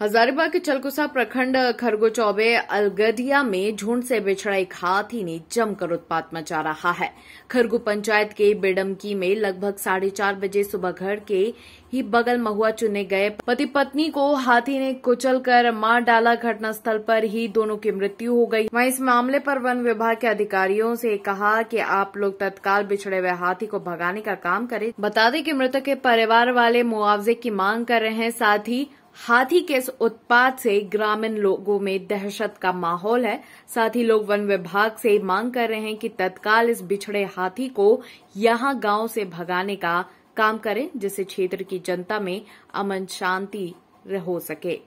हजारीबाग के चलकुसा प्रखंड खरगोचौबे अलगडिया में झुंड से बिछड़ा एक हाथी ने जमकर उत्पात मचा रहा है खरगो पंचायत के बेडमकी में लगभग साढ़े चार बजे सुबह घर के ही बगल महुआ चुने गए पति पत्नी को हाथी ने कुचल कर मार डाला घटनास्थल पर ही दोनों की मृत्यु हो गई वहीं इस मामले पर वन विभाग के अधिकारियों से कहा कि आप लोग तत्काल बिछड़े हुए हाथी को भगाने का काम करें बता दें कि मृतक के परिवार वाले मुआवजे की मांग कर रहे हैं साथ ही हाथी के इस उत्पाद से ग्रामीण लोगों में दहशत का माहौल है साथ ही लोग वन विभाग से मांग कर रहे हैं कि तत्काल इस बिछड़े हाथी को यहां गांव से भगाने का काम करें जिससे क्षेत्र की जनता में अमन शांति हो सके